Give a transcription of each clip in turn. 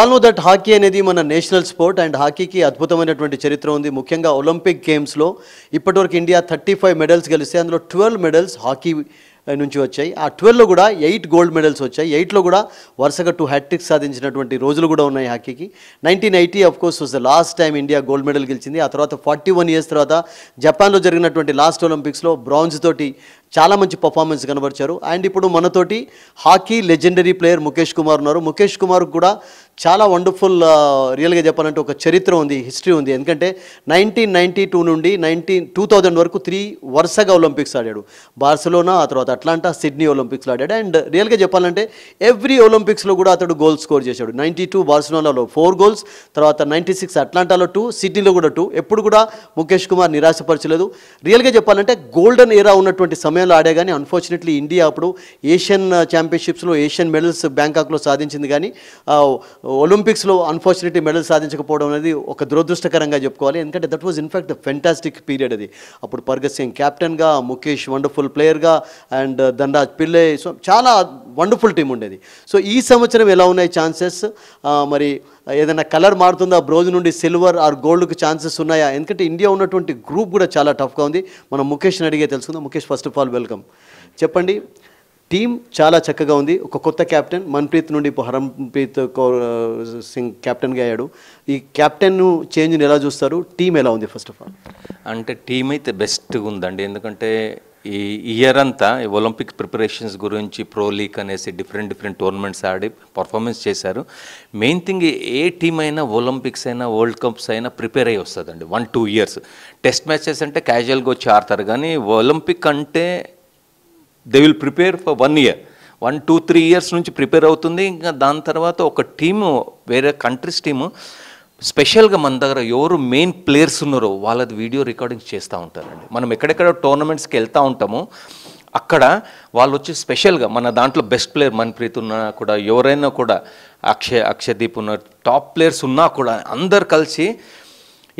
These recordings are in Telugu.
ఆల్ దట్ హాకీ అనేది మన నేషనల్ స్పోర్ట్ అండ్ హాకీకి అద్భుతమైనటువంటి చరిత్ర ఉంది ముఖ్యంగా ఒలింపిక్ గేమ్స్లో ఇప్పటివరకు ఇండియా థర్టీ ఫైవ్ మెడల్స్ గెలిస్తే అందులో ట్వెల్వ్ మెడల్స్ హాకీ నుంచి వచ్చాయి ఆ ట్వెల్వ్లో కూడా ఎయిట్ గోల్డ్ మెడల్స్ వచ్చాయి ఎయిట్లో కూడా వరుసగా టూ హ్యాట్రిక్స్ సాధించినటువంటి రోజులు కూడా ఉన్నాయి హాకీకి nineteen eighty of course was the last time India gold medal గెలిచింది ఆ తర్వాత ఫార్టీ వన్ ఇయర్స్ తర్వాత జపాన్లో జరిగినటువంటి లాస్ట్ ఒలింపిక్స్లో బ్రాంజ్ తోటి చాలా మంచి పర్ఫార్మెన్స్ కనబరిచారు అండ్ ఇప్పుడు మనతోటి hockey legendary player Mukesh Kumar ఉన్నారు ముఖేష్ కుమార్ కూడా చాలా వండర్ఫుల్ రియల్గా uh, చెప్పాలంటే ఒక చరిత్ర ఉంది హిస్టరీ ఉంది ఎందుకంటే నైన్టీన్ నైంటీ టూ నుండి నైన్టీన్ టూ థౌజండ్ వరకు త్రీ వరుసగా ఒలింపిక్స్ ఆడాడు బార్సలోనా ఆ తర్వాత అట్లాంటా సిడ్నీ ఒలింపిక్స్లో ఆడాడు అండ్ రియల్గా చెప్పాలంటే ఎవ్రీ ఒలింపిక్స్లో కూడా అతడు గోల్ స్కోర్ చేశాడు నైంటీ టూ బార్సలోనాలో ఫోర్ గోల్స్ తర్వాత నైంటీ సిక్స్ అట్లాంటాలో టూ సిడ్నీలో కూడా టూ ఎప్పుడు కూడా ముఖేష్ కుమార్ నిరాశపరచలేదు రియల్గా చెప్పాలంటే గోల్డెన్ ఎరా ఉన్నటువంటి సమయంలో ఆడే కానీ అన్ఫార్చునేట్లీ ఇండియా అప్పుడు ఏషియన్ ఛాంపియన్షిప్స్లో ఏషియన్ మెడల్స్ బ్యాంకాక్లో సాధించింది కానీ ఒలింపిక్స్లో అన్ఫార్చునేట్లీ మెడల్ సాధించకపోవడం అనేది ఒక దురదృష్టకరంగా చెప్పుకోవాలి ఎందుకంటే that was in fact fantastic period అది అప్పుడు పర్గత్ సింగ్ క్యాప్టెన్గా ముఖేష్ వండర్ఫుల్ ప్లేయర్గా అండ్ ధనరాజ్ పిల్లే సో చాలా వండర్ఫుల్ టీం ఉండేది సో ఈ సంవత్సరం ఎలా ఉన్నాయి ఛాన్సెస్ మరి ఏదైనా కలర్ మారుతుందా బ్రోజ్ నుండి సిల్వర్ ఆర్ గోల్డ్కి ఛాన్సెస్ ఉన్నాయా ఎందుకంటే ఇండియా ఉన్నటువంటి గ్రూప్ కూడా చాలా టఫ్గా ఉంది మనం ముఖేష్ని అడిగే తెలుసుకుందాం Mukesh first of all welcome చెప్పండి టీం చాలా చక్కగా ఉంది ఒక కొత్త కెప్టెన్ మన్ప్రీత్ నుండి ఇప్పుడు హరంప్రీత్ కౌర్ సింగ్ కెప్టెన్గా అయ్యాడు ఈ కెప్టెన్ చేంజ్ని ఎలా చూస్తారు టీం ఎలా ఉంది ఫస్ట్ ఆఫ్ ఆల్ అంటే టీం అయితే బెస్ట్గా ఉందండి ఎందుకంటే ఈ ఇయర్ అంతా ఒలింపిక్ ప్రిపరేషన్స్ గురించి ప్రో లీగ్ అనేసి డిఫరెంట్ డిఫరెంట్ టోర్నమెంట్స్ ఆడి పర్ఫార్మెన్స్ చేశారు మెయిన్ థింగ్ ఏ టీం అయినా ఒలింపిక్స్ అయినా వరల్డ్ కప్స్ అయినా ప్రిపేర్ అయ్యి వస్తుందండి one two years test matches అంటే క్యాజువల్గా వచ్చి ఆడతారు కానీ ఒలింపిక్ అంటే they will prepare for one year one two three years నుంచి ప్రిపేర్ అవుతుంది ఇంకా దాని తర్వాత ఒక టీము వేరే కంట్రీస్ టీము స్పెషల్గా మన దగ్గర ఎవరు మెయిన్ ప్లేయర్స్ ఉన్నారో వాళ్ళది వీడియో రికార్డింగ్స్ చేస్తూ ఉంటారండి మనం ఎక్కడెక్కడ టోర్నమెంట్స్కి వెళ్తూ ఉంటామో అక్కడ వాళ్ళు వచ్చి స్పెషల్గా మన దాంట్లో బెస్ట్ ప్లేయర్ మన్ప్రీత్ ఉన్నా కూడా ఎవరైనా కూడా అక్షయ్ అక్షయ్దీప్ ఉన్నారు టాప్ ప్లేయర్స్ ఉన్నా కూడా అందరు కలిసి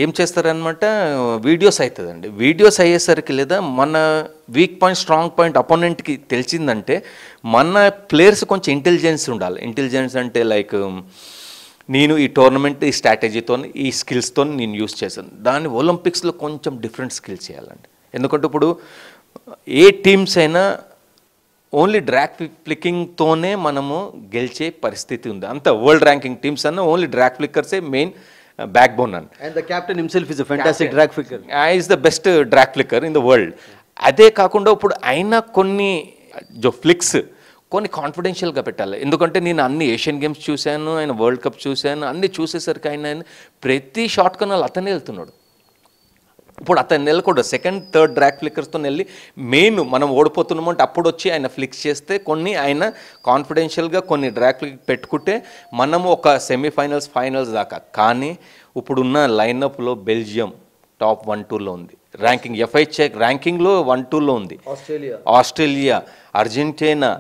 ఏం చేస్తారనమాట వీడియోస్ అవుతుందండి వీడియోస్ అయ్యేసరికి లేదా మన వీక్ పాయింట్ స్ట్రాంగ్ పాయింట్ అపోనెంట్కి తెలిసిందంటే మన ప్లేయర్స్ కొంచెం ఇంటెలిజెన్స్ ఉండాలి ఇంటెలిజెన్స్ అంటే లైక్ um, నేను ఈ టోర్నమెంట్ ఈ స్ట్రాటజీతో ఈ స్కిల్స్తో నేను యూస్ చేశాను దాన్ని ఒలింపిక్స్లో కొంచెం డిఫరెంట్ స్కిల్స్ చేయాలండి ఎందుకంటే ఇప్పుడు ఏ టీమ్స్ అయినా ఓన్లీ డ్రాక్ ఫ్లికింగ్తోనే మనము గెలిచే పరిస్థితి ఉంది అంత వరల్డ్ ర్యాంకింగ్ టీమ్స్ అన్న ఓన్లీ డ్రాక్ ఫ్లిక్కర్సే మెయిన్ బ్యాక్ బోన్ అన్ the captain himself is a fantastic captain. drag the best is the in the world అదే కాకుండా ఇప్పుడు అయినా కొన్ని జో ఫ్లిక్స్ కొన్ని కాన్ఫిడెన్షియల్గా పెట్టాలి ఎందుకంటే నేను అన్ని ఏషియన్ గేమ్స్ చూశాను ఆయన వరల్డ్ కప్ చూశాను అన్ని చూసేసరికి ఆయన ప్రతి షార్ట్ కన్నా అతనే వెళ్తున్నాడు ఇప్పుడు అతను వెళ్ళకూడదు సెకండ్ థర్డ్ డ్రాక్ ఫ్లిక్కర్స్తో వెళ్ళి మెయిన్ మనం ఓడిపోతున్నాము అంటే అప్పుడు వచ్చి ఆయన ఫ్లిక్స్ చేస్తే కొన్ని ఆయన కాన్ఫిడెన్షియల్గా కొన్ని డ్రాక్ ఫ్లిక్ పెట్టుకుంటే మనము ఒక సెమీఫైనల్స్ ఫైనల్స్ దాకా కానీ ఇప్పుడున్న లైనప్లో బెల్జియం టాప్ వన్ టూలో ఉంది ర్యాంకింగ్ ఎఫ్ఐ చెక్ ర్యాంకింగ్లో వన్ టూలో ఉంది ఆస్ట్రేలియా అర్జెంటీనా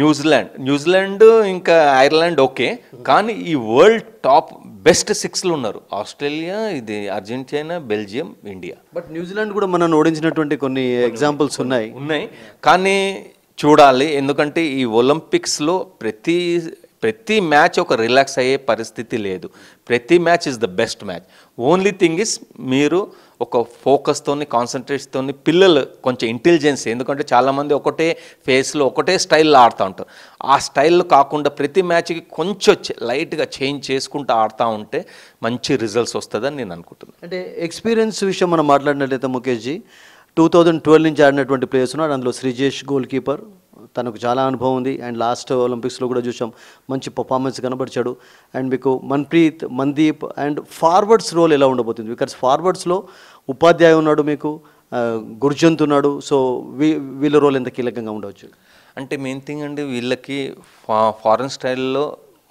న్యూజిలాండ్ న్యూజిలాండ్ ఇంకా ఐర్లాండ్ ఓకే కానీ ఈ వరల్డ్ టాప్ బెస్ట్ సిక్స్లో ఉన్నారు ఆస్ట్రేలియా ఇది Argentina Belgium India but New Zealand కూడా మనం ఓడించినటువంటి కొన్ని ఎగ్జాంపుల్స్ ఉన్నాయి ఉన్నాయి కానీ చూడాలి ఎందుకంటే ఈ ఒలింపిక్స్లో ప్రతి ప్రతి మ్యాచ్ ఒక రిలాక్స్ అయ్యే పరిస్థితి లేదు ప్రతి match is the best match only thing is మీరు ఒక ఫోకస్తోని కాన్సన్ట్రేట్స్తోని పిల్లలు కొంచెం ఇంటెలిజెన్స్ ఎందుకంటే చాలామంది ఒకటే ఫేస్లో ఒకటే స్టైల్లో ఆడుతూ ఉంటారు ఆ స్టైల్లో కాకుండా ప్రతి మ్యాచ్కి కొంచెం లైట్గా చేంజ్ చేసుకుంటూ ఆడుతూ ఉంటే మంచి రిజల్ట్స్ వస్తుందని నేను అనుకుంటున్నాను అంటే ఎక్స్పీరియన్స్ విషయం మనం మాట్లాడినట్లయితే Mukesh ji two thousand twelve నుంచి ఆడినటువంటి ప్లేయర్స్ ఉన్నాడు అందులో శ్రీజేష్ గోల్ కీపర్ తనకు చాలా అనుభవం ఉంది అండ్ లాస్ట్ ఒలింపిక్స్లో కూడా చూసాం మంచి పర్ఫార్మెన్స్ కనబడిచాడు అండ్ మీకు Manpreet Mandeep and forwards role ఎలా ఉండబోతుంది బికాస్ ఫార్వర్డ్స్లో ఉపాధ్యాయ ఉన్నాడు మీకు గుర్జంత్ ఉన్నాడు సో వీ వీళ్ళ రోల్ ఎంత కీలకంగా ఉండవచ్చు అంటే మెయిన్ థింగ్ అండి వీళ్ళకి ఫా ఫారెన్ స్టైల్లో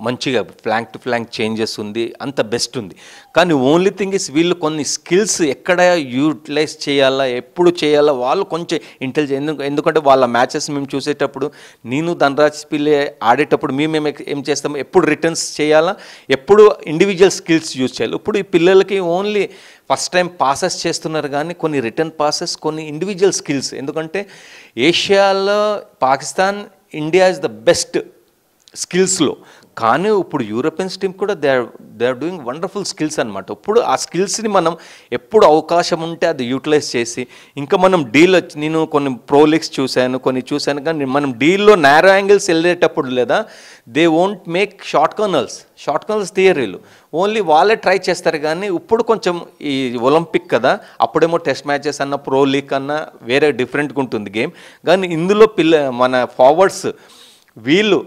మంచిగా ఫ్లాంక్ టు ఫ్లాంక్ చేంజెస్ ఉంది అంత బెస్ట్ ఉంది కానీ ఓన్లీ థింగ్ ఇస్ వీళ్ళు కొన్ని స్కిల్స్ ఎక్కడ యూటిలైజ్ చేయాలా ఎప్పుడు చేయాలా వాళ్ళు కొంచెం ఇంటెలిజెన్స్ ఎందుకు ఎందుకంటే వాళ్ళ మ్యాచెస్ మేము చూసేటప్పుడు నేను ధనరాజ్ పిల్లి ఆడేటప్పుడు మేము ఏం చేస్తాము ఎప్పుడు రిటర్న్స్ చేయాలా ఎప్పుడు ఇండివిజువల్ స్కిల్స్ యూజ్ చేయాలి ఇప్పుడు ఈ పిల్లలకి ఓన్లీ ఫస్ట్ టైం పాసెస్ చేస్తున్నారు కానీ కొన్ని రిటర్న్ పాసెస్ కొన్ని ఇండివిజువల్ స్కిల్స్ ఎందుకంటే ఏషియాలో Pakistan India is the best స్కిల్స్లో కానీ ఇప్పుడు యూరోపియన్స్ టీం కూడా they they are doing wonderful skills అనమాట ఇప్పుడు ఆ స్కిల్స్ని మనం ఎప్పుడు అవకాశం ఉంటే అది యూటిలైజ్ చేసి ఇంకా మనం డీల్ నేను కొన్ని ప్రోలిక్స్ చూశాను కొన్ని చూశాను కానీ మనం డీల్లో నేరో యాంగిల్స్ వెళ్ళేటప్పుడు లేదా they won't make short corners short corners థియరీలు ఓన్లీ వాళ్ళే ట్రై చేస్తారు కానీ ఇప్పుడు కొంచెం ఈ ఒలింపిక్ కదా అప్పుడేమో టెస్ట్ మ్యాచెస్ అన్న ప్రో లీగ్ అన్న వేరే డిఫరెంట్గా ఉంటుంది గేమ్ కానీ ఇందులో పిల్ల మన ఫార్వర్డ్స్ వీళ్ళు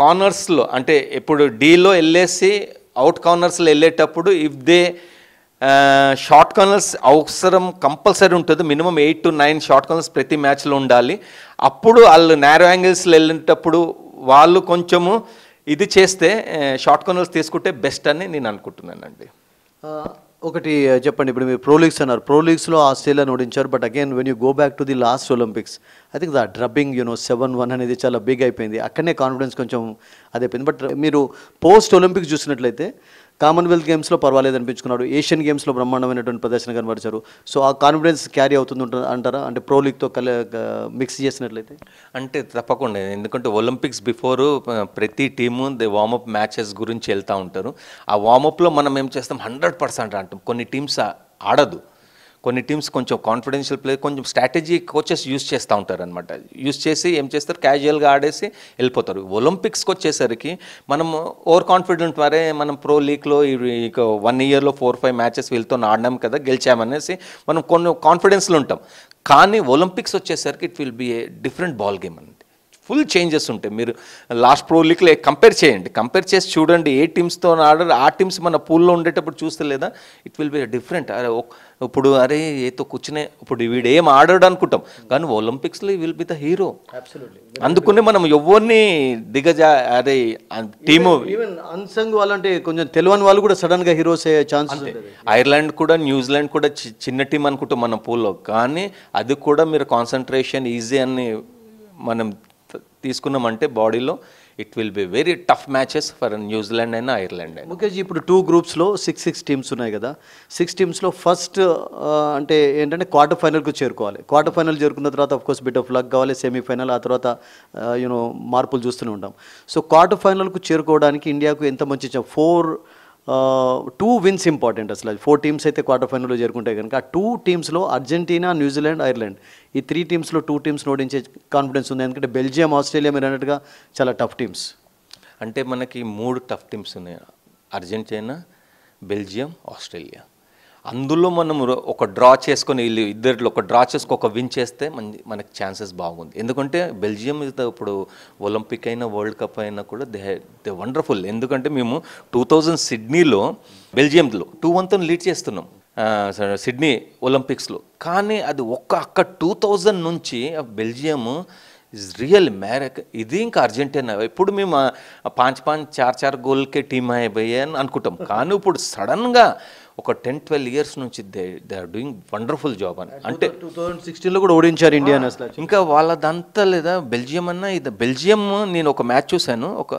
కార్నర్స్లో అంటే ఇప్పుడు డీలో వెళ్ళేసి అవుట్ కార్నర్స్లో వెళ్ళేటప్పుడు ఇఫ్ దే షార్ట్ కార్నర్స్ అవసరం కంపల్సరీ ఉంటుంది minimum eight to nine short corners ప్రతి మ్యాచ్లో ఉండాలి అప్పుడు వాళ్ళు నేరో యాంగిల్స్లో వెళ్ళేటప్పుడు వాళ్ళు కొంచెము ఇది చేస్తే షార్ట్ కార్నర్స్ తీసుకుంటే బెస్ట్ అని నేను అనుకుంటున్నానండి ఒకటి చెప్పండి ఇప్పుడు మీరు ప్రోలీగ్స్ అన్నారు ప్రోలీగ్స్లో ఆస్ట్రేలియాను ఓడించారు but again when you go back to the last Olympics I think the drubbing you know seven one అనేది చాలా బిగ్ అయిపోయింది అక్కడనే కాన్ఫిడెన్స్ కొంచెం అదైపోయింది బట్ మీరు పోస్ట్ ఒలింపిక్స్ చూసినట్లయితే కామన్వెల్త్ గేమ్స్లో పర్వాలేదు అనిపించుకున్నాడు ఏషియన్ గేమ్స్లో బ్రహ్మాండమైనటువంటి ప్రదర్శన కనబరిచారు సో ఆ కాన్ఫిడెన్స్ క్యారీ అవుతుంది అంటారా అంటే ప్రో లీగ్తో కలి మిక్స్ చేసినట్లయితే అంటే తప్పకుండా ఎందుకంటే ఒలింపిక్స్ బిఫోర్ ప్రతి టీము ది వార్మప్ మ్యాచెస్ గురించి వెళ్తూ ఉంటారు ఆ వార్మప్లో మనం ఏం చేస్తాం హండ్రెడ్ పర్సెంట్ అంటాం కొన్ని టీమ్స్ ఆడదు కొన్ని టీమ్స్ కొంచెం కాన్ఫిడెన్షియల్ ప్లే కొంచెం స్ట్రాటజీ కోచెస్ యూస్ చేస్తూ ఉంటారు అనమాట యూస్ చేసి ఏం చేస్తారు క్యాజువల్గా ఆడేసి వెళ్ళిపోతారు ఒలింపిక్స్కి వచ్చేసరికి మనం ఓవర్ కాన్ఫిడెంట్ మరే మనం ప్రో లీగ్లో వన్ ఇయర్లో ఫోర్ ఫైవ్ మ్యాచెస్ వీళ్ళతో ఆడినాం కదా గెలిచామనేసి మనం కొన్ని కాన్ఫిడెన్స్లో ఉంటాం కానీ ఒలింపిక్స్ వచ్చేసరికి it will be a different ball game అండి ఫుల్ చేంజెస్ ఉంటాయి మీరు లాస్ట్ ప్రో లీక్లే కంపేర్ చేయండి కంపేర్ చేసి చూడండి ఏ టీమ్స్తో ఆడరు ఆ టీమ్స్ మన పూల్లో ఉండేటప్పుడు చూస్తే లేదా ఇట్ విల్ బి డిఫరెంట్ అరే ఇప్పుడు అరే ఏతో కూర్చునే ఇప్పుడు వీడు ఏం ఆడాడు అనుకుంటాం కానీ ఒలింపిక్స్లో విల్ బి ద హీరో అందుకునే మనం ఎవరిని దిగజా అరే టీము అన్సంగ్ వాళ్ళంటే కొంచెం తెలియని వాళ్ళు కూడా సడన్గా హీరోస్ అయ్యే ఛాన్స్ ఐర్లాండ్ కూడా న్యూజిలాండ్ కూడా చిన్న టీం అనుకుంటాం మన పూల్లో కానీ అది కూడా మీరు కాన్సన్ట్రేషన్ ఈజీ అని మనం తీసుకున్నామంటే బాడీలో it will be very tough matches for New Zealand అయినా ఐర్లాండ్ అయినా ముఖేష్ ఇప్పుడు టూ గ్రూప్స్లో సిక్స్ సిక్స్ టీమ్స్ ఉన్నాయి కదా సిక్స్ టీమ్స్లో ఫస్ట్ అంటే ఏంటంటే క్వార్టర్ ఫైనల్కు చేరుకోవాలి క్వార్టర్ ఫైనల్ చేరుకున్న తర్వాత కోర్స్ బిట్ ఆఫ్ లక్ కావాలి సెమీఫైనల్ ఆ తర్వాత యూనో uh, మార్పులు చూస్తూనే ఉంటాం సో క్వార్టర్ ఫైనల్కు చేరుకోవడానికి ఇండియాకు ఎంత మంచి ఫోర్ టూ విన్స్ ఇంపార్టెంట్ అసలు ఫోర్ టీమ్స్ అయితే క్వార్టర్ ఫైనల్లో చేరుకుంటాయి కనుక ఆ టూ టీమ్స్లో అర్జెంటీనా న్యూజిలాండ్ ఐర్లాండ్ ఈ త్రీ టీమ్స్లో టూ టీమ్స్ ఓడించే కాన్ఫిడెన్స్ ఉంది ఎందుకంటే బెల్జియం ఆస్ట్రేలియా మీరు అన్నట్టుగా చాలా టఫ్ టీమ్స్ అంటే మనకి మూడు టఫ్ టీమ్స్ ఉన్నాయి అర్జెంటీనా బెల్జియం ఆస్ట్రేలియా అందులో మనం ఒక డ్రా చేసుకొని వెళ్ళి ఇద్దరిలో ఒక డ్రా చేసుకొని ఒక విన్ చేస్తే మన మనకి ఛాన్సెస్ బాగుంది ఎందుకంటే బెల్జియం ఇప్పుడు ఒలింపిక్ అయినా వరల్డ్ కప్ అయినా కూడా దే దే వండర్ఫుల్ ఎందుకంటే మేము టూ థౌజండ్ సిడ్నీలో బెల్జియంలో టూ వన్తో లీడ్ చేస్తున్నాం సిడ్నీ ఒలింపిక్స్లో కానీ అది ఒక్క అక్క టూ థౌజండ్ నుంచి బెల్జియం ఇస్ రియల్ మ్యారక్ ఇది ఇంకా అర్జెంటీనా ఇప్పుడు మేము పాంచ్ పాంచ్ చార్ చార్ గోల్కే టీమ్ అయిపోయాయి అని అనుకుంటాం కానీ ఇప్పుడు సడన్గా ఒక టెన్ ట్వెల్వ్ ఇయర్స్ నుంచి they they are doing wonderful job అని అంటే టూ థౌసండ్ సిక్స్టీన్లో కూడా ఓడించారు ఇండియా ఇంకా వాళ్ళదంతా లేదా బెల్జియం అన్నా ఇది బెల్జియం నేను ఒక మ్యాచ్ చూశాను ఒక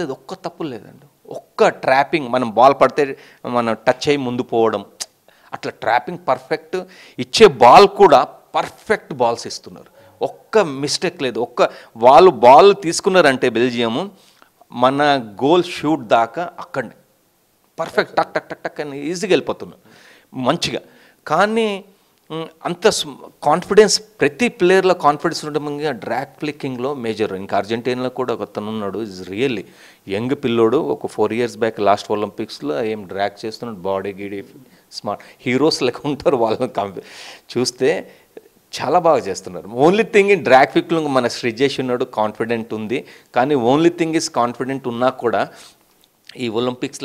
లేదు ఒక్క తప్పు లేదండి ఒక్క ట్రాపింగ్ మనం బాల్ పడితే మనం టచ్ అయ్యి ముందు పోవడం అట్లా ట్రాపింగ్ పర్ఫెక్ట్ ఇచ్చే బాల్ కూడా పర్ఫెక్ట్ బాల్స్ ఇస్తున్నారు ఒక్క మిస్టేక్ లేదు ఒక్క వాళ్ళు బాల్ తీసుకున్నారంటే బెల్జియము మన గోల్ షూట్ దాకా అక్కడనే పర్ఫెక్ట్ టక్ టక్ టక్ టక్ అని ఈజీగా వెళ్ళిపోతున్నాం మంచిగా కానీ అంత కాన్ఫిడెన్స్ ప్రతి ప్లేయర్లో కాన్ఫిడెన్స్ ఉండడం డ్రాక్ ఫ్లిక్కింగ్లో మేజర్ ఇంకా అర్జెంటీనాలో కూడా ఒక తను ఉన్నాడు ఇస్ రియల్లీ యంగ్ పిల్లోడు ఒక ఫోర్ ఇయర్స్ బ్యాక్ లాస్ట్ ఒలింపిక్స్లో ఏం డ్రాక్ చేస్తున్నాడు బాడీ గీడీ స్మార్ట్ హీరోస్ లెక్క ఉంటారు వాళ్ళని చూస్తే చాలా బాగా చేస్తున్నారు ఓన్లీ థింగ్ ఇన్ డ్రాక్ ఫిక్లో మన శ్రీజేష్ ఉన్నాడు కాన్ఫిడెంట్ ఉంది కానీ ఓన్లీ థింగ్ ఇస్ కాన్ఫిడెంట్ ఉన్నా కూడా ఈ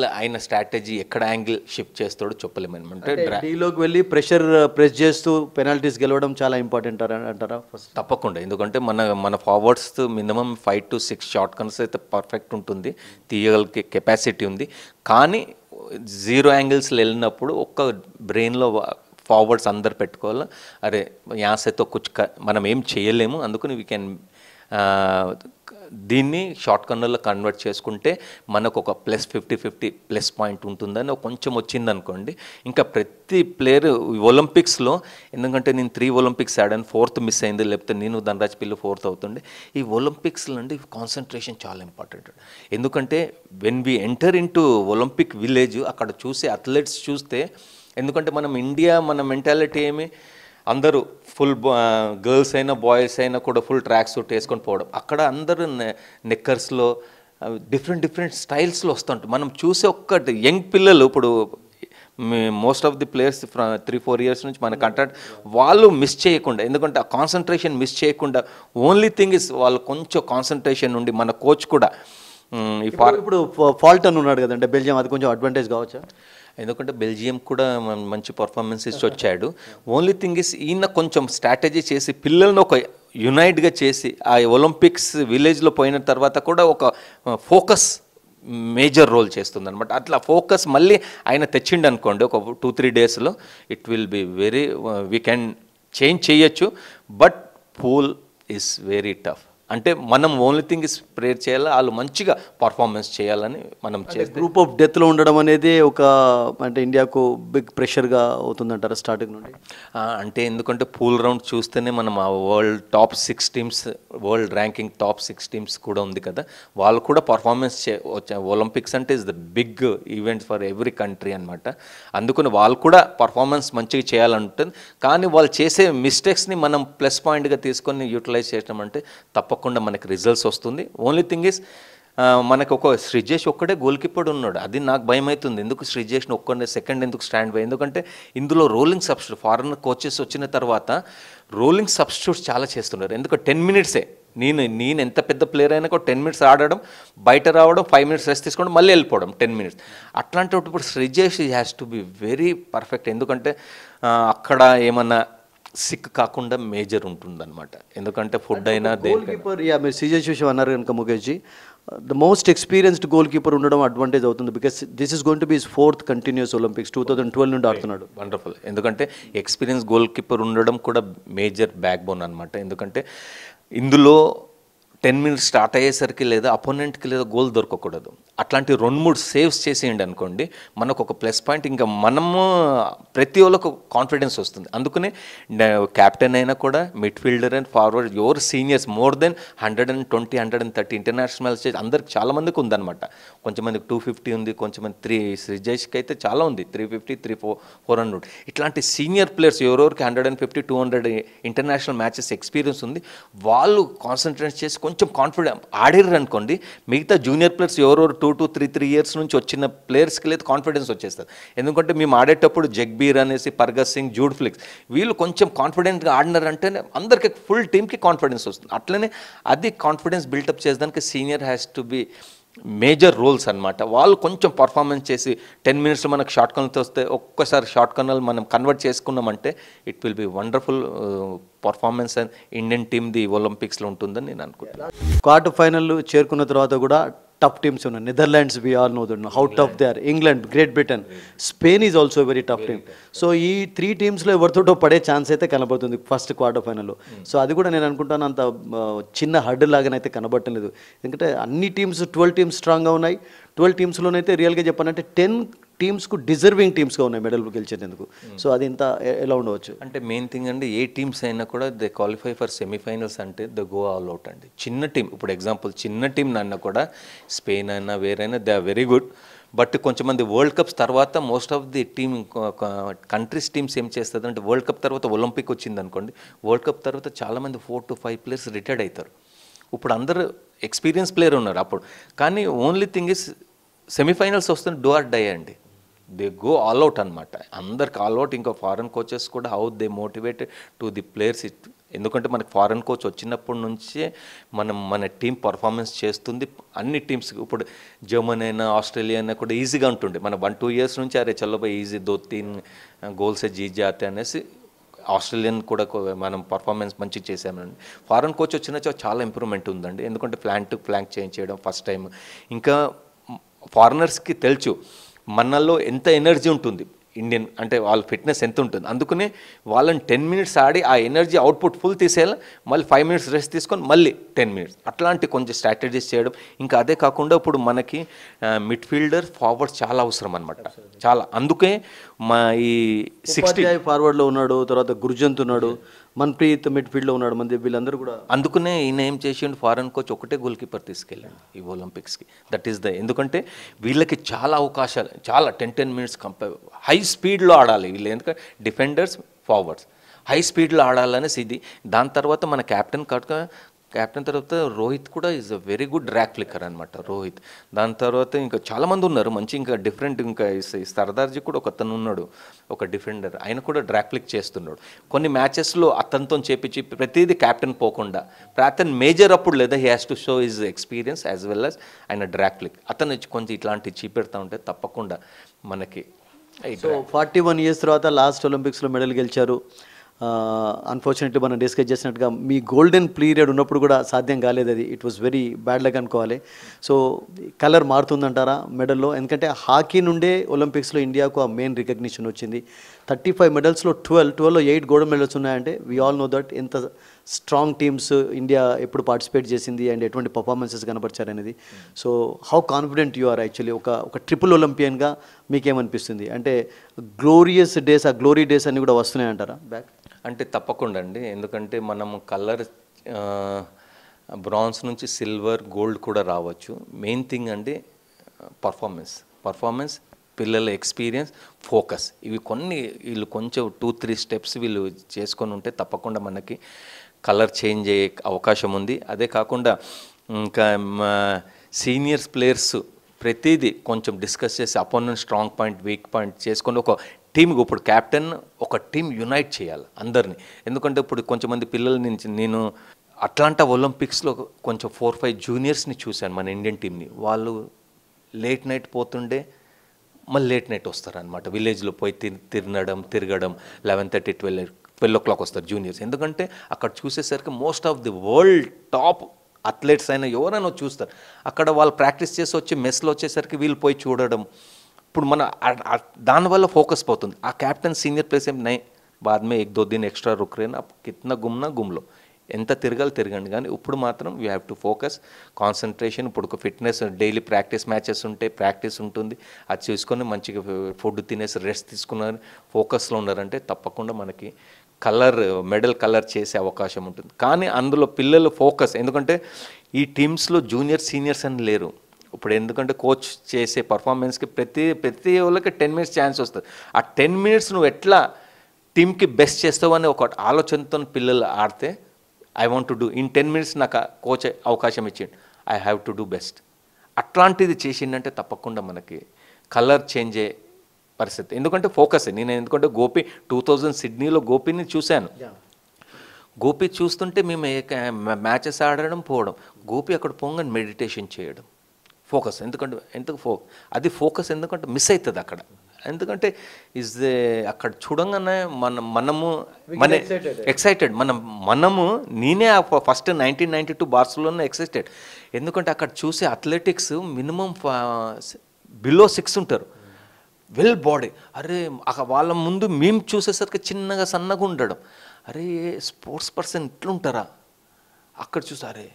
లో ఆయన స్ట్రాటజీ ఎక్కడ యాంగిల్ షిఫ్ట్ చేస్తాడో చెప్పలేము అంటే డీలోకి వెళ్ళి ప్రెషర్ ప్రెస్ చేస్తూ పెనాల్టీస్ గెలవడం చాలా ఇంపార్టెంట్ అంటారా తప్పకుండా ఎందుకంటే మన మన forwards minimum five to six short corners అయితే పర్ఫెక్ట్ ఉంటుంది తీయగల కెపాసిటీ ఉంది కానీ జీరో యాంగిల్స్లో వెళ్ళినప్పుడు ఒక్క బ్రెయిన్లో ఫార్వర్డ్స్ అందరు పెట్టుకోవాలి అరే యాసతో కుచ్ మనం ఏం చేయలేము అందుకని వీ కెన్ దీన్ని షార్ట్ కర్నర్లో కన్వర్ట్ చేసుకుంటే మనకు ఒక plus fifty fifty plus point ఉంటుందని కొంచెం వచ్చిందనుకోండి ఇంకా ప్రతి ప్లేయర్ ఒలింపిక్స్లో ఎందుకంటే నేను త్రీ ఒలింపిక్స్ ఆడాను ఫోర్త్ మిస్ అయింది లేకపోతే నేను ధనరాజ్ పిల్లి ఫోర్త్ అవుతుండే ఈ ఒలింపిక్స్ నుండి కాన్సన్ట్రేషన్ చాలా ఇంపార్టెంట్ ఎందుకంటే when we enter in Olympic village అక్కడ చూసే అథ్లెట్స్ చూస్తే ఎందుకంటే మనం ఇండియా మన మెంటాలిటీ ఏమి అందరూ ఫుల్ గర్ల్స్ అయినా బాయ్స్ అయినా కూడా ఫుల్ ట్రాక్ సూట్ వేసుకొని పోవడం అక్కడ అందరూ నిక్కర్స్లో డిఫరెంట్ డిఫరెంట్ స్టైల్స్లో వస్తుంటారు మనం చూసే ఒక్కటి యంగ్ పిల్లలు ఇప్పుడు most of the players from three four years నుంచి మన కంటాక్ట్ వాళ్ళు మిస్ చేయకుండా ఎందుకంటే ఆ కాన్సన్ట్రేషన్ మిస్ చేయకుండా ఓన్లీ థింగ్ ఇస్ వాళ్ళు కొంచెం కాన్సన్ట్రేషన్ ఉండి మన కోచ్ కూడా ఇప్పుడు ఫాల్ట్ అని ఉన్నాడు కదండీ బెల్జియం అది కొంచెం అడ్వాంటేజ్ కావచ్చా ఎందుకంటే బెల్జియం కూడా మంచి పర్ఫార్మెన్స్ ఇచ్చి వచ్చాడు ఓన్లీ థింగ్ ఇస్ ఈయన కొంచెం స్ట్రాటజీ చేసి పిల్లలను ఒక యునైట్గా చేసి ఆ ఒలింపిక్స్ విలేజ్లో పోయిన తర్వాత కూడా ఒక ఫోకస్ మేజర్ రోల్ చేస్తుంది అనమాట అట్లా ఫోకస్ మళ్ళీ ఆయన తెచ్చిండు అనుకోండి ఒక టూ త్రీ డేస్లో it will be very we can change చేయొచ్చు but pool is very tough అంటే మనం ఓన్లీ థింగ్ ఇస్ ప్రేయర్ చేయాలి వాళ్ళు మంచిగా పర్ఫార్మెన్స్ చేయాలని మనం చేస్తే గ్రూప్ ఆఫ్ డెత్లో ఉండడం అనేది ఒక అంటే ఇండియాకు బిగ్ ప్రెషర్గా అవుతుందంటారా స్టార్టింగ్ నుండి అంటే ఎందుకంటే పూల్ రౌండ్ చూస్తేనే మనం ఆ world top six teams world ranking top six teams కూడా ఉంది కదా వాళ్ళు కూడా పర్ఫార్మెన్స్ చే ఒలింపిక్స్ అంటే is the big event for every country అనమాట అందుకని వాళ్ళు కూడా పర్ఫార్మెన్స్ మంచిగా చేయాలంటుంది కానీ వాళ్ళు చేసే మిస్టేక్స్ని మనం ప్లస్ పాయింట్గా తీసుకొని యూటిలైజ్ చేయడం అంటే తప్ప తప్పకుండా మనకి రిజల్ట్స్ వస్తుంది ఓన్లీ థింగ్ ఇస్ మనకు ఒక శ్రీజేష్ ఒక్కడే గోల్ కీపర్ ఉన్నాడు అది నాకు భయం అవుతుంది ఎందుకు శ్రీజేష్ని ఒక్కడే సెకండ్ ఎందుకు స్టాండ్ బై ఎందుకంటే ఇందులో రోలింగ్ సబ్స్టిట్యూట్ ఫారెన్ కోచెస్ వచ్చిన తర్వాత రోలింగ్ సబ్స్టిట్యూట్స్ చాలా చేస్తున్నారు ఎందుకంటే టెన్ మినిట్సే నేను నేను ఎంత పెద్ద ప్లేయర్ అయినా కూడా టెన్ మినిట్స్ ఆడడం బయట రావడం ఫైవ్ మినిట్స్ రెస్ట్ తీసుకోవడం మళ్ళీ వెళ్ళిపోవడం టెన్ మినిట్స్ అట్లాంటి ఇప్పుడు Sreejesh has to be very perfect ఎందుకంటే అక్కడ ఏమన్నా సిక్ కాకుండా మేజర్ ఉంటుందన్నమాట ఎందుకంటే ఫుడ్ అయినా గోల్ కీపర్ యా మీరు సీజన్ చూసి అన్నారు కనుక Mukherjee the most experienced goal keeper ఉండడం అడ్వాంటేజ్ అవుతుంది because this is going to be fourth continuous Olympics two thousand twelve నుండి ఆడుతున్నాడు వండర్ఫుల్ ఎందుకంటే ఎక్స్పీరియన్స్ గోల్ కీపర్ ఉండడం కూడా మేజర్ బ్యాక్ బోన్ అనమాట ఎందుకంటే ఇందులో టెన్ మినిట్స్ స్టార్ట్ అయ్యేసరికి లేదా అపోనెంట్కి లేదా గోల్ దొరకకూడదు అట్లాంటి రెండు మూడు సేవ్స్ చేసేయండి అనుకోండి మనకు ఒక ప్లస్ పాయింట్ ఇంకా మనము ప్రతి ఒళ్ళకు కాన్ఫిడెన్స్ వస్తుంది అందుకనే క్యాప్టెన్ అయినా కూడా midfielder and forward your seniors more than hundred and twenty hundred and thirty international stage అందరికి చాలామందికి ఉందన్నమాట కొంతమందికి టూ ఫిఫ్టీ ఉంది కొంతమంది త్రీ శ్రీజేష్కి అయితే చాలా ఉంది three fifty three four four hundred ఇట్లాంటి సీనియర్ ప్లేయర్స్ ఎవరెవరికి hundred and fifty two hundred international matches experience ఉంది వాళ్ళు కాన్సన్ట్రేట్ చేసి కొంచెం కొంచెం కాన్ఫిడెంట్ ఆడారు అనుకోండి మిగతా జూనియర్ ప్లేయర్స్ ఎవరెవరు two two three three years నుంచి వచ్చిన ప్లేయర్స్కి లేదు కాన్ఫిడెన్స్ వచ్చేస్తుంది ఎందుకంటే మేము ఆడేటప్పుడు జగ్బీర్ అనేసి పర్గస్ సింగ్ జూడ్ ఫ్లిక్స్ వీళ్ళు కొంచెం కాన్ఫిడెంట్గా ఆడినారంటేనే అందరికీ ఫుల్ టీమ్కి కాన్ఫిడెన్స్ వస్తుంది అట్లనే అది కాన్ఫిడెన్స్ బిల్డప్ చేసేదానికి senior has to be major roles అనమాట వాళ్ళు కొంచెం పర్ఫార్మెన్స్ చేసి టెన్ మినిట్స్లో మనకు షార్ట్ కన్నులతో వస్తే ఒక్కసారి షార్ట్ కన్నులు మనం కన్వర్ట్ చేసుకున్నామంటే it will be wonderful performance and Indian team the ఒలింపిక్స్లో ఉంటుందని నేను అనుకుంటున్నాను క్వార్టర్ ఫైనల్ చేరుకున్న తర్వాత కూడా టఫ్ టీమ్స్ ఉన్నాయి నెదర్లాండ్స్ వి ఆల్ నో దున్నా how tough they are England Great Britain Spain is also very tough team so ఈ త్రీ టీమ్స్లో ఎవరితోటో పడే ఛాన్స్ అయితే కనబడుతుంది ఫస్ట్ క్వార్టర్ ఫైనల్లో సో అది కూడా నేను అనుకుంటాను అంత చిన్న హడ్ లాగానైతే కనబడటం లేదు ఎందుకంటే అన్ని టీమ్స్ ట్వెల్వ్ టీమ్స్ స్ట్రాంగ్గా ఉన్నాయి ట్వెల్వ్ టీమ్స్లోనైతే రియల్గా చెప్పానంటే టెన్ టీమ్స్కు డిజర్వింగ్ టీమ్స్గా ఉన్నాయి మెడల్ గెలిచేందుకు సో hmm. అది ఇంత ఎలా ఉండవచ్చు అంటే మెయిన్ థింగ్ అంటే ఏ టీమ్స్ అయినా కూడా దే క్వాలిఫై ఫర్ సెమీఫైనల్స్ అంటే ద గో ఆల్ అవుట్ అండి చిన్న టీం ఇప్పుడు ఎగ్జాంపుల్ చిన్న టీం అన్నా కూడా స్పెయిన్ అయినా వేరైనా they are very good but కొంతమంది వరల్డ్ కప్స్ తర్వాత most of the team countries teams ఏం చేస్తుంది అంటే వరల్డ్ కప్ తర్వాత ఒలింపిక్ వచ్చింది అనుకోండి వరల్డ్ కప్ తర్వాత చాలామంది four to five players retired అవుతారు ఇప్పుడు అందరూ ఎక్స్పీరియన్స్ ప్లేయర్ ఉన్నారు అప్పుడు కానీ ఓన్లీ థింగ్ ఇస్ సెమీఫైనల్స్ వస్తుంది డూఆర్ డై అండి దే గో ఆల్అవుట్ అనమాట అందరికి ఆల్అవుట్ ఇంకా ఫారెన్ కోచెస్ కూడా how they motivate to the players it ఎందుకంటే మనకి ఫారెన్ కోచ్ వచ్చినప్పటి నుంచే మనం మన టీం పర్ఫార్మెన్స్ చేస్తుంది అన్ని టీమ్స్ ఇప్పుడు జర్మన్ అయినా ఆస్ట్రేలియా అయినా కూడా ఈజీగా ఉంటుండే మన వన్ టూ ఇయర్స్ నుంచి అరే చల్లబోయి ఈజీ దో తీన్ జీ జీజాతే అనేసి ఆస్ట్రేలియన్ కూడా మనం పర్ఫార్మెన్స్ మంచిగా చేసామండి ఫారెన్ కోచ్ వచ్చినా చాలా ఇంప్రూవ్మెంట్ ఉందండి ఎందుకంటే ప్లాంట్ ప్లాంక్ చేంజ్ చేయడం ఫస్ట్ టైం ఇంకా ఫారినర్స్కి తెలుసు మనల్లో ఎంత ఎనర్జీ ఉంటుంది ఇండియన్ అంటే వాళ్ళ ఫిట్నెస్ ఎంత ఉంటుంది అందుకనే వాళ్ళని టెన్ మినిట్స్ ఆడి ఆ ఎనర్జీ అవుట్పుట్ ఫుల్ తీసేయాలి మళ్ళీ ఫైవ్ మినిట్స్ రెస్ట్ తీసుకొని మళ్ళీ టెన్ మినిట్స్ అట్లాంటి కొంచెం స్ట్రాటజీస్ చేయడం ఇంకా అదే కాకుండా ఇప్పుడు మనకి మిడ్ఫీల్డర్ ఫార్వర్డ్ చాలా అవసరం అనమాట చాలా అందుకే మా ఈ సిక్స్టీ ఫార్వర్డ్లో ఉన్నాడు తర్వాత గురుజంత్ ఉన్నాడు మన్ప్రీత్ మిడ్ఫీల్డ్లో ఉన్నాడు మంది వీళ్ళందరూ కూడా అందుకనే ఈయన ఏం చేసిండు ఫారెన్ కోచ్ ఒకటే గోల్ కీపర్ తీసుకెళ్ళండి ఈ ఒలింపిక్స్కి దట్ ఈస్ ద ఎందుకంటే వీళ్ళకి చాలా అవకాశాలు చాలా టెన్ టెన్ మినిట్స్ కంపే హై స్పీడ్లో ఆడాలి వీళ్ళు ఎందుకంటే డిఫెండర్స్ ఫార్వర్డ్స్ హై స్పీడ్లో ఆడాలనేసి ఇది దాని తర్వాత మన క్యాప్టెన్ కనుక క్యాప్టెన్ తర్వాత రోహిత్ కూడా is a very good drag flicker అనమాట రోహిత్ దాని తర్వాత ఇంకా చాలామంది ఉన్నారు మంచి ఇంకా డిఫరెంట్ ఇంకా సర్దార్జీ కూడా ఒక అతను ఉన్నాడు ఒక డిఫెండర్ ఆయన కూడా డ్రాక్ ఫ్లిక్ చేస్తున్నాడు కొన్ని మ్యాచెస్లో అతనితో చేపించి ప్రతిదీ క్యాప్టెన్ పోకుండా అతను మేజర్ అప్పుడు లేదా he has to show is experience as well as ఆయన డ్రాక్ ఫ్లిక్ అతను కొంచెం ఇట్లాంటి చీపెడతా ఉంటే తప్పకుండా మనకి ఫార్టీ వన్ ఇయర్స్ తర్వాత లాస్ట్ ఒలింపిక్స్లో మెడల్ గెలిచారు అన్ఫార్చునేట్లీ మనం డిస్కస్ చేసినట్టుగా మీ గోల్డెన్ పీరియడ్ ఉన్నప్పుడు కూడా సాధ్యం కాలేదు అది it was very bad luck అనుకోవాలి సో కలర్ మారుతుందంటారా మెడల్లో ఎందుకంటే హాకీ నుండే ఒలింపిక్స్లో ఇండియాకు ఆ మెయిన్ రికగ్నిషన్ వచ్చింది థర్టీ ఫైవ్ మెడల్స్లో ట్వెల్వ్ ట్వెల్వ్లో ఎయిట్ గోల్డ్ మెడల్స్ ఉన్నాయంటే వీ ఆల్ నో దట్ ఎంత స్ట్రాంగ్ టీమ్స్ ఇండియా ఎప్పుడు పార్టిసిపేట్ చేసింది అండ్ ఎటువంటి పర్ఫార్మెన్సెస్ కనపరిచారనేది so how confident you are actually ఒక ఒక ట్రిపుల్ ఒలింపియన్గా మీకేమనిపిస్తుంది అంటే గ్లోరియస్ డేస్ ఆ గ్లోరీ డేస్ అన్నీ కూడా వస్తున్నాయి అంటారా బ్యాక్ అంటే తప్పకుండా అండి ఎందుకంటే మనం కలర్ బ్రాన్స్ నుంచి సిల్వర్ గోల్డ్ కూడా రావచ్చు మెయిన్ థింగ్ అండి పర్ఫార్మెన్స్ పర్ఫార్మెన్స్ పిల్లల ఎక్స్పీరియన్స్ ఫోకస్ ఇవి కొన్ని వీళ్ళు కొంచెం టూ త్రీ స్టెప్స్ వీళ్ళు చేసుకొని ఉంటే తప్పకుండా మనకి కలర్ చేంజ్ అయ్యే అవకాశం ఉంది అదే కాకుండా ఇంకా సీనియర్స్ ప్లేయర్స్ ప్రతిదీ కొంచెం డిస్కస్ చేసి opponent strong point weak point చేసుకొని ఒక టీమ్కి ఇప్పుడు క్యాప్టెన్ ఒక టీం యునైట్ చేయాలి అందరినీ ఎందుకంటే ఇప్పుడు కొంతమంది పిల్లల నుంచి నేను అట్లాంటా ఒలింపిక్స్లో కొంచెం ఫోర్ ఫైవ్ జూనియర్స్ని చూశాను మన ఇండియన్ టీంని వాళ్ళు లేట్ నైట్ పోతుండే మళ్ళీ లేట్ నైట్ వస్తారనమాట విలేజ్లో పోయి తిరగడం తిరగడం eleven thirty twelve twelve o'clock వస్తారు జూనియర్స్ ఎందుకంటే అక్కడ చూసేసరికి most of the world top athletes అయినా ఎవరైనా చూస్తారు అక్కడ వాళ్ళు ప్రాక్టీస్ చేసి వచ్చి మెస్లో వచ్చేసరికి వీళ్ళు పోయి చూడడం ఇప్పుడు మన దానివల్ల ఫోకస్ పోతుంది ఆ కెప్టెన్ సీనియర్ ప్లేస్ ఏం నై బాద్మే ఎక్ దిన్ ఎక్స్ట్రా రుక్రేన్ కిట్న కిత్న గుమ్నా గుమ్లో ఎంత తిరగాలి తిరగండి కానీ ఇప్పుడు మాత్రం you have to focus concentration ఇప్పుడు ఒక ఫిట్నెస్ డైలీ ప్రాక్టీస్ మ్యాచెస్ ఉంటే ప్రాక్టీస్ ఉంటుంది అది చేసుకొని మంచిగా ఫుడ్ తినేసి రెస్ట్ తీసుకున్నారు ఫోకస్లో ఉన్నారంటే తప్పకుండా మనకి కలర్ మెడల్ కలర్ చేసే అవకాశం ఉంటుంది కానీ అందులో పిల్లలు ఫోకస్ ఎందుకంటే ఈ టీమ్స్లో జూనియర్ సీనియర్స్ అని లేరు ఇప్పుడు ఎందుకంటే కోచ్ చేసే పర్ఫార్మెన్స్కి ప్రతి ప్రతి వాళ్ళకి టెన్ మినిట్స్ ఛాన్స్ వస్తుంది ఆ టెన్ మినిట్స్ నువ్వు ఎట్లా టీమ్కి బెస్ట్ చేస్తావు అని ఒక ఆలోచనతో పిల్లలు ఆడితే I want to do in ten minutes నాకు కోచ్ అవకాశం ఇచ్చిండు I have to do best అట్లాంటిది చేసిండంటే తప్పకుండా మనకి కలర్ చేంజ్ అయ్యే పరిస్థితి ఎందుకంటే ఫోకస్ నేను ఎందుకంటే గోపి టూ థౌజండ్ సిడ్నీలో గోపిని చూశాను గోపి చూస్తుంటే మేము మ్యాచెస్ ఆడడం పోవడం గోపి అక్కడ పొంగని మెడిటేషన్ చేయడం ఫోకస్ ఎందుకంటే ఎంత ఫో అది ఫోకస్ ఎందుకంటే మిస్ అవుతుంది అక్కడ ఎందుకంటే ఇస్ అక్కడ చూడంగానే మన మనము మన ఎక్సైటెడ్ మన మనము నేనే ఫస్ట్ నైన్టీన్ నైన్టీ టూ బార్స్లోనే ఎక్సైటెడ్ ఎందుకంటే అక్కడ చూసే అథ్లెటిక్స్ మినిమం బిలో సిక్స్ ఉంటారు వెల్ బాడీ అరే వాళ్ళ ముందు మేము చూసేసరికి చిన్నగా సన్నగా ఉండడం అరే స్పోర్ట్స్ పర్సన్ ఇట్లుంటారా అక్కడ చూసారే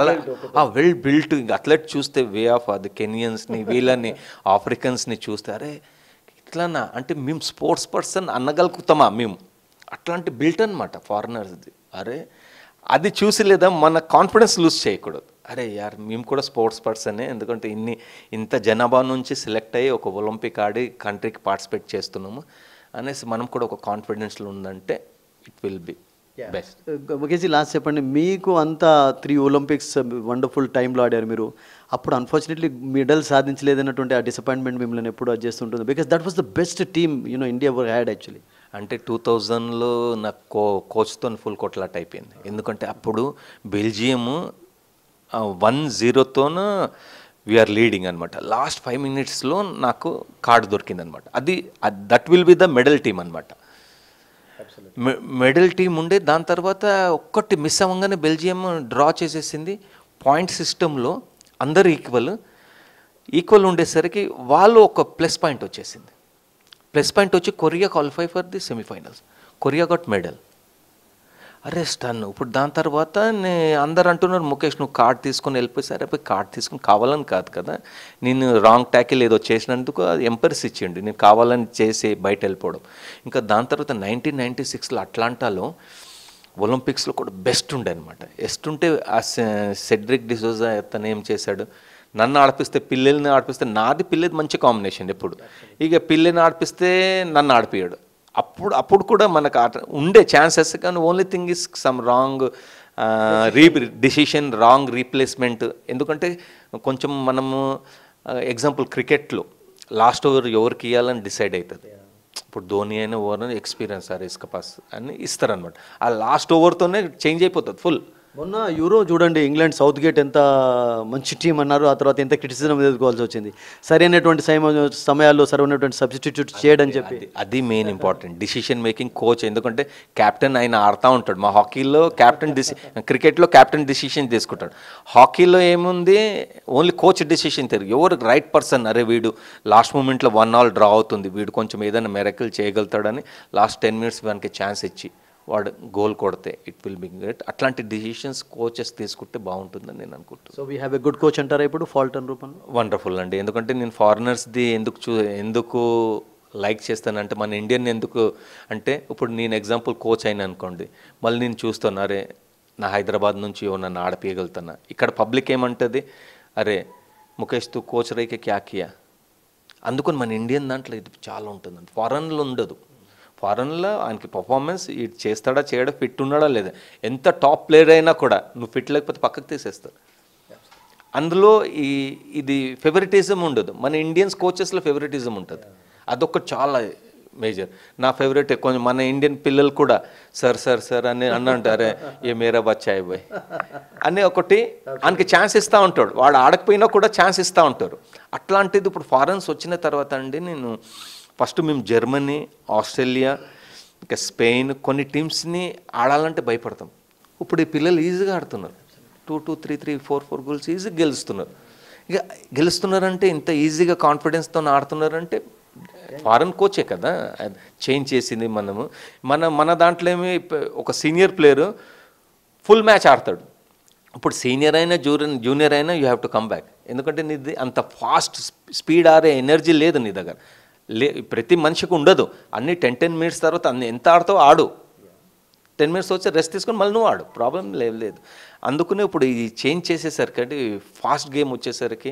అలా వెల్ బిల్ట్ అథ్లెట్ చూస్తే వే ఆఫ్ అది కెనియన్స్ని వీళ్ళని ఆఫ్రికన్స్ని చూస్తే అరే ఇట్లానా అంటే మేము స్పోర్ట్స్ పర్సన్ అన్నగలుగుతామా మేము అట్లాంటి బిల్ట్ అనమాట ఫారినర్స్ది అరే అది చూసి లేదా మన కాన్ఫిడెన్స్ లూజ్ చేయకూడదు అరే యార్ మేము కూడా స్పోర్ట్స్ పర్సనే ఎందుకంటే ఇన్ని ఇంత జనాభా నుంచి సెలెక్ట్ అయ్యి ఒక ఒలింపిక్ ఆడి కంట్రీకి పార్టిసిపేట్ చేస్తున్నాము అనేసి మనం కూడా ఒక కాన్ఫిడెన్స్లో ఉందంటే it will be best uh, Mukherjee last చెప్పండి మీకు అంత త్రీ ఒలింపిక్స్ um, వండర్ఫుల్ టైంలో ఆడారు మీరు అప్పుడు అన్ఫార్చునేట్లీ మెడల్ సాధించలేదన్నటువంటి ఆ డిసప్పాయింట్మెంట్ మిమ్మల్ని ఎప్పుడు అది చేస్తుంటుంది because that was the best team you know India had actually అంటే టూ థౌజండ్లో నాకు కో కోచ్తో ఫుల్ కొట్లాట్ అయిపోయింది ఎందుకంటే అప్పుడు బెల్జియము వన్ జీరోతోనూ వీఆర్ లీడింగ్ అనమాట లాస్ట్ ఫైవ్ మినిట్స్లో నాకు కార్డు అనమాట అది that will be the medal team అనమాట మెడల్ టీం ఉండే దాని తర్వాత ఒక్కటి మిస్ అవ్వగానే బెల్జియం డ్రా చేసేసింది పాయింట్ సిస్టంలో అందరు ఈక్వల్ ఈక్వల్ ఉండేసరికి వాళ్ళు ఒక ప్లస్ పాయింట్ వచ్చేసింది ప్లస్ పాయింట్ వచ్చి Korea qualify for the semifinals Korea got medal అరే స్టన్ ఇప్పుడు దాని తర్వాత నే అందరు అంటున్నారు ముఖేష్ నువ్వు కార్డ్ తీసుకొని వెళ్ళిపోయి సరే పోయి కార్డ్ తీసుకొని కావాలని కాదు కదా నేను రాంగ్ ట్యాకిల్ ఏదో చేసినందుకు ఎంపర్స్ ఇచ్చిండు నేను కావాలని చేసి బయట వెళ్ళిపోవడం ఇంకా దాని తర్వాత నైన్టీన్ నైంటీ సిక్స్లో అట్లాంటాలో ఒలింపిక్స్లో కూడా బెస్ట్ ఉండే అనమాట ఎస్ట్ ఉంటే ఆ సెడ్రిక్ డిసోజా ఎత్తన ఏం చేశాడు నన్ను ఆడిపిస్తే పిల్లల్ని ఆడిపిస్తే నాది పిల్లది మంచి కాంబినేషన్ ఎప్పుడు ఇక పిల్లని ఆడిపిస్తే నన్ను ఆడిపోయాడు అప్పుడు అప్పుడు కూడా మనకు ఆట ఉండే ఛాన్సెస్ కానీ only thing is some wrong రీ డిసిషన్ రాంగ్ రీప్లేస్మెంట్ ఎందుకంటే కొంచెం మనము ఎగ్జాంపుల్ క్రికెట్లో లాస్ట్ ఓవర్ ఎవరికి ఇవ్వాలని డిసైడ్ అవుతుంది ఇప్పుడు ధోని అయిన ఓవర్ ఎక్స్పీరియన్స్ సార్ ఇస్కపాస్ అని ఇస్తారనమాట ఆ లాస్ట్ ఓవర్తోనే చేంజ్ అయిపోతుంది ఫుల్ మొన్న యూరో చూడండి ఇంగ్లాండ్ సౌత్ గేట్ ఎంత మంచి టీం అన్నారు ఆ తర్వాత ఎంత క్రిటిసిజం ఎదుర్కోవాల్సి వచ్చింది సరైనటువంటి సమయాల్లో సరైనటువంటి సబ్స్టిట్యూట్ చేయడం చెప్పి అది main important decision making coach ఎందుకంటే కెప్టెన్ ఆయన ఆడుతూ ఉంటాడు మా హాకీలో క్యాప్టెన్ డిసి క్రికెట్లో క్యాప్టెన్ డిసిషన్ తీసుకుంటాడు హాకీలో ఏముంది ఓన్లీ కోచ్ డిసిషన్ తిరిగి ఎవరు రైట్ పర్సన్ అరే వీడు లాస్ట్ మూమెంట్లో వన్ ఆల్ డ్రా అవుతుంది వీడు కొంచెం ఏదైనా మెరకల్ చేయగలుగుతాడని లాస్ట్ టెన్ మినిట్స్ మనకి ఛాన్స్ ఇచ్చి వాడు గోల్ కొడితే ఇట్ విల్ బి గ్రేట్ అట్లాంటి డిసిషన్స్ కోచెస్ తీసుకుంటే బాగుంటుందని నేను అనుకుంటున్నాను so we have a good coach అంటారా ఇప్పుడు ఫాల్టన్ రూపంలో వండర్ఫుల్ అండి ఎందుకంటే నేను ఫారినర్స్ది ఎందుకు చూ ఎందుకు లైక్ చేస్తానంటే మన ఇండియన్ ఎందుకు అంటే ఇప్పుడు నేను ఎగ్జాంపుల్ కోచ్ అయినా అనుకోండి మళ్ళీ నేను చూస్తాను అరే నా హైదరాబాద్ నుంచి నన్ను ఆడపీయగలుగుతున్నా ఇక్కడ పబ్లిక్ ఏమంటుంది అరే ముఖేష్ తు కోచ్ రైకే క్యాకియా అందుకని మన ఇండియన్ దాంట్లో ఇది చాలా ఉంటుంది ఫారెన్లో ఉండదు ఫారెన్లో ఆయనకి పర్ఫార్మెన్స్ ఇటు చేస్తాడా చేయడా ఫిట్ ఉన్నాడా లేదా ఎంత టాప్ ప్లేయర్ అయినా కూడా నువ్వు ఫిట్ లేకపోతే పక్కకు తీసేస్తావు అందులో ఈ ఇది ఫేవరెటిజం ఉండదు మన ఇండియన్స్ కోచెస్లో ఫేవరెటిజం ఉంటుంది అదొక చాలా మేజర్ నా ఫేవరెట్ కొంచెం మన ఇండియన్ పిల్లలు కూడా సార్ సార్ సార్ అని అన్న అంటారే ఏ మేరా బాయ్ అని ఒకటి ఆయనకి ఛాన్స్ ఇస్తూ ఉంటాడు వాడు ఆడకపోయినా కూడా ఛాన్స్ ఇస్తూ ఉంటారు అట్లాంటిది ఇప్పుడు ఫారెన్స్ వచ్చిన తర్వాత అండి నేను ఫస్ట్ మేము జర్మనీ ఆస్ట్రేలియా ఇంకా స్పెయిన్ కొన్ని టీమ్స్ని ఆడాలంటే భయపడతాం ఇప్పుడు ఈ పిల్లలు ఈజీగా ఆడుతున్నారు two two three three four four goals ఈజీగా గెలుస్తున్నారు ఇక గెలుస్తున్నారంటే ఇంత ఈజీగా కాన్ఫిడెన్స్తో ఆడుతున్నారంటే ఫారెన్ కోచే కదా చేంజ్ చేసింది మనము మన మన దాంట్లో ఏమి ఒక సీనియర్ ప్లేయరు ఫుల్ మ్యాచ్ ఆడతాడు ఇప్పుడు సీనియర్ అయినా జూనియర్ జూనియర్ అయినా you have to come back ఎందుకంటే నీది అంత ఫాస్ట్ స్పీడ్ ఆరే ఎనర్జీ లేదు నీ దగ్గర లే ప్రతి మనిషికి ఉండదు అన్ని టెన్ టెన్ మినిట్స్ తర్వాత అన్ని ఎంత ఆడుతో ఆడు టెన్ మినిట్స్ వచ్చి రెస్ట్ తీసుకొని మళ్ళీ నువ్వు ఆడు ప్రాబ్లం లేదు లేదు అందుకనే ఇప్పుడు ఇది చేంజ్ చేసేసరికి అంటే ఫాస్ట్ గేమ్ వచ్చేసరికి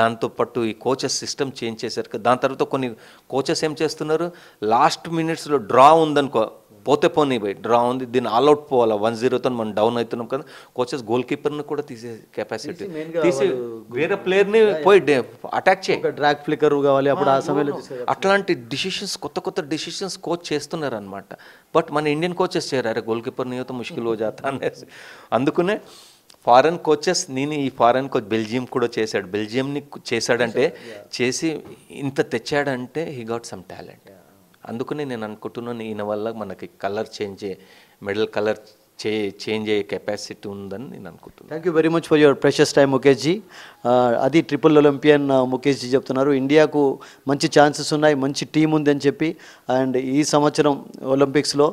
దాంతో పాటు ఈ కోచెస్ సిస్టమ్ చేంజ్ చేసేసరికి దాని తర్వాత కొన్ని కోచెస్ ఏం చేస్తున్నారు లాస్ట్ మినిట్స్లో డ్రా ఉందనుకో పోతే పోనీ పోయి డ్రా ఉంది దీన్ని అవుట్ పోవాలా వన్ జీరోతో మనం డౌన్ అవుతున్నాం కదా కోచెస్ గోల్ కీపర్ని కూడా తీసే కెపాసిటీ తీసి వేరే ప్లేయర్ని పోయి అటాక్ చేయాలి డ్రాక్ ఫ్లికర్ కావాలి అప్పుడు ఆ సమయంలో అట్లాంటి డిసిషన్స్ కొత్త కొత్త డిసిషన్స్ కోచ్ చేస్తున్నారు అనమాట బట్ మన ఇండియన్ కోచెస్ చేయరు అరే గోల్ కీపర్ నీతో ముష్కిల్ హో hmm. జాతా అనేసి ఫారెన్ కోచెస్ నేను ఈ ఫారెన్ కోచ్ బెల్జియం కూడా చేశాడు బెల్జియంని చేశాడంటే చేసి ఇంత తెచ్చాడంటే హీ గాట్ సమ్ టాలెంట్ అందుకనే నేను అనుకుంటున్నాను ఈయన వల్ల మనకి కలర్ చేంజ్ మెడల్ కలర్ చే చేంజ్ అయ్యే కెపాసిటీ ఉందని నేను అనుకుంటున్నాను thank you very much for your precious time Mukesh ji అది ట్రిపుల్ ఒలింపియన్ ముఖేష్ జీ చెప్తున్నారు ఇండియాకు మంచి ఛాన్సెస్ ఉన్నాయి మంచి టీం ఉందని చెప్పి అండ్ ఈ సంవత్సరం ఒలింపిక్స్లో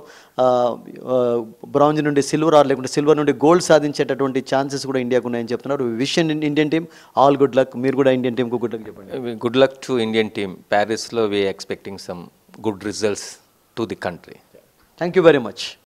బ్రాంజ్ uh, uh, నుండి సిల్వర్ ఆర్ లేకుంటే సిల్వర్ నుండి గోల్డ్ సాధించేటటువంటి ఛాన్సెస్ కూడా ఇండియాకు ఉన్నాయని చెప్తున్నారు wish Indian team all good luck మీరు కూడా ఇండియన్ టీమ్కు గుడ్ లక్ చెప్పండి good luck to Indian team ప్యారిస్లో we expecting some good results to the country. Thank you very much.